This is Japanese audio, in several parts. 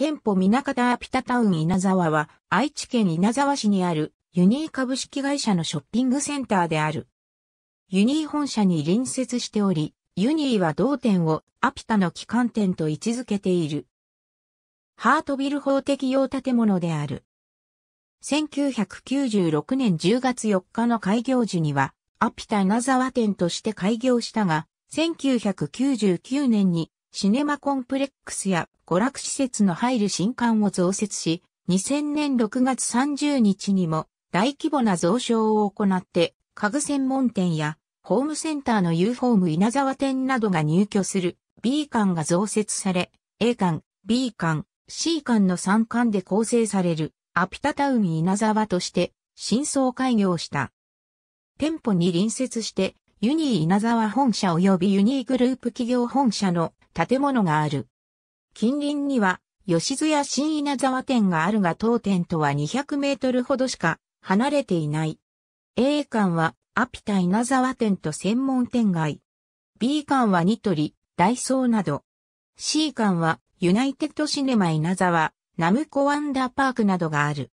店舗南方アピタタウン稲沢は、愛知県稲沢市にある、ユニー株式会社のショッピングセンターである。ユニー本社に隣接しており、ユニーは同店をアピタの旗艦店と位置づけている。ハートビル法適用建物である。1996年10月4日の開業時には、アピタ稲沢店として開業したが、1999年にシネマコンプレックスや娯楽施設の入る新館を増設し、2000年6月30日にも大規模な増床を行って、家具専門店やホームセンターの U ホーム稲沢店などが入居する B 館が増設され、A 館、B 館、C 館の3館で構成されるアピタタウン稲沢として新装開業した。店舗に隣接してユニー稲沢本社及びユニーグループ企業本社の建物がある。近隣には、吉津や新稲沢店があるが当店とは200メートルほどしか離れていない。A 館は、アピタ稲沢店と専門店街。B 館はニトリ、ダイソーなど。C 館は、ユナイテッドシネマ稲沢、ナムコワンダーパークなどがある。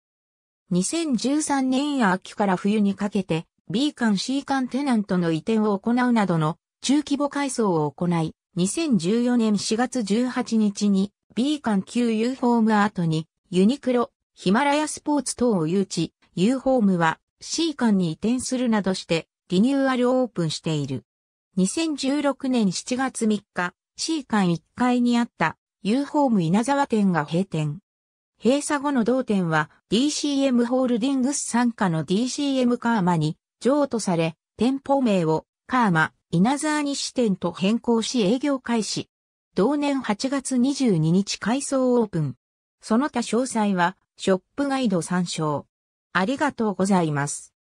2013年秋から冬にかけて、B 館 C 館テナントの移転を行うなどの中規模改装を行い、2014年4月18日に、B 館旧ユーフォームアートに、ユニクロ、ヒマラヤスポーツ等を誘致、ユーフォームは C 館に移転するなどして、リニューアルオープンしている。2016年7月3日、C 館1階にあった、ユーフォーム稲沢店が閉店。閉鎖後の同店は DCM ホールディングス傘下の DCM カーマに譲渡され、店舗名をカーマ、稲沢西店と変更し営業開始。同年8月22日改装オープン。その他詳細は、ショップガイド参照。ありがとうございます。